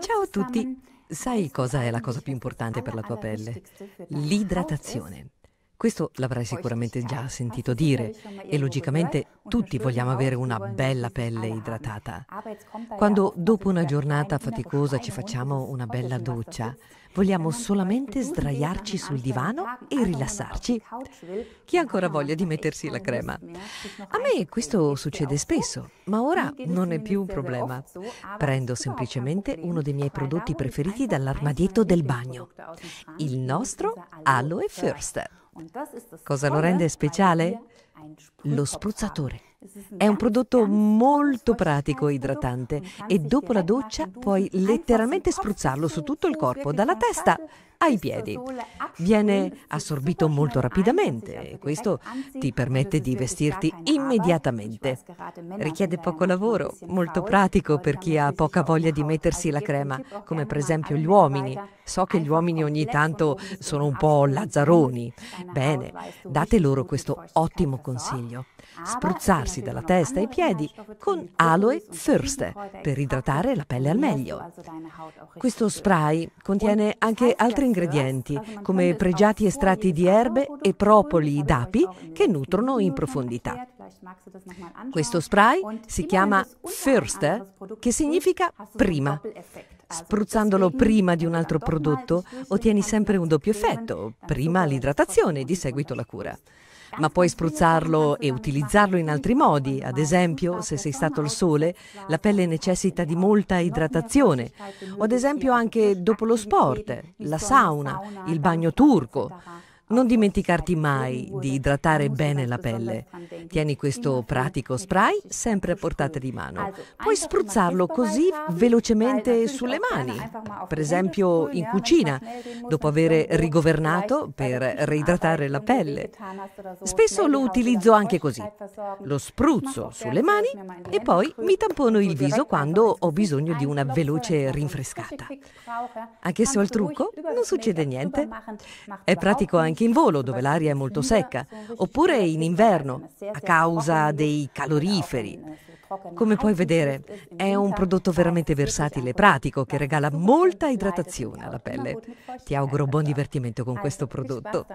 Ciao a tutti! Sai cosa è la cosa più importante per la tua pelle? L'idratazione. Oh, Questo l'avrai sicuramente già sentito dire e logicamente tutti vogliamo avere una bella pelle idratata. Quando dopo una giornata faticosa ci facciamo una bella doccia, Vogliamo solamente sdraiarci sul divano e rilassarci. Chi ha ancora voglia di mettersi la crema? A me questo succede spesso, ma ora non è più un problema. Prendo semplicemente uno dei miei prodotti preferiti dall'armadietto del bagno, il nostro Aloe First. Cosa lo rende speciale? Lo spruzzatore è un prodotto molto pratico e idratante e dopo la doccia puoi letteralmente spruzzarlo su tutto il corpo, dalla testa ai piedi. Viene assorbito molto rapidamente e questo ti permette di vestirti immediatamente. Richiede poco lavoro, molto pratico per chi ha poca voglia di mettersi la crema, come per esempio gli uomini. So che gli uomini ogni tanto sono un po' lazzaroni. Bene, date loro questo ottimo consiglio. Spruzzarsi coprirsi dalla testa ai piedi con aloe thirst per idratare la pelle al meglio. Questo spray contiene anche altri ingredienti come pregiati estratti di erbe e propoli d'api che nutrono in profondità. Questo spray si chiama First, che significa prima. Spruzzandolo prima di un altro prodotto ottieni sempre un doppio effetto, prima l'idratazione e di seguito la cura ma puoi spruzzarlo e utilizzarlo in altri modi. Ad esempio, se sei stato al sole, la pelle necessita di molta idratazione. O ad esempio anche dopo lo sport, la sauna, il bagno turco. Non dimenticarti mai di idratare bene la pelle. Tieni questo pratico spray sempre a portata di mano. Puoi spruzzarlo così velocemente sulle mani, per esempio in cucina, dopo aver rigovernato per reidratare la pelle. Spesso lo utilizzo anche così. Lo spruzzo sulle mani e eh, poi mi tampono il viso quando ho bisogno di una veloce rinfrescata. Anche se ho il trucco, non succede niente. È pratico anche in volo, dove l'aria è molto secca, oppure in inverno, a causa dei caloriferi. Come puoi vedere, è un prodotto veramente versatile e pratico che regala molta idratazione alla pelle. Ti auguro buon divertimento con questo prodotto.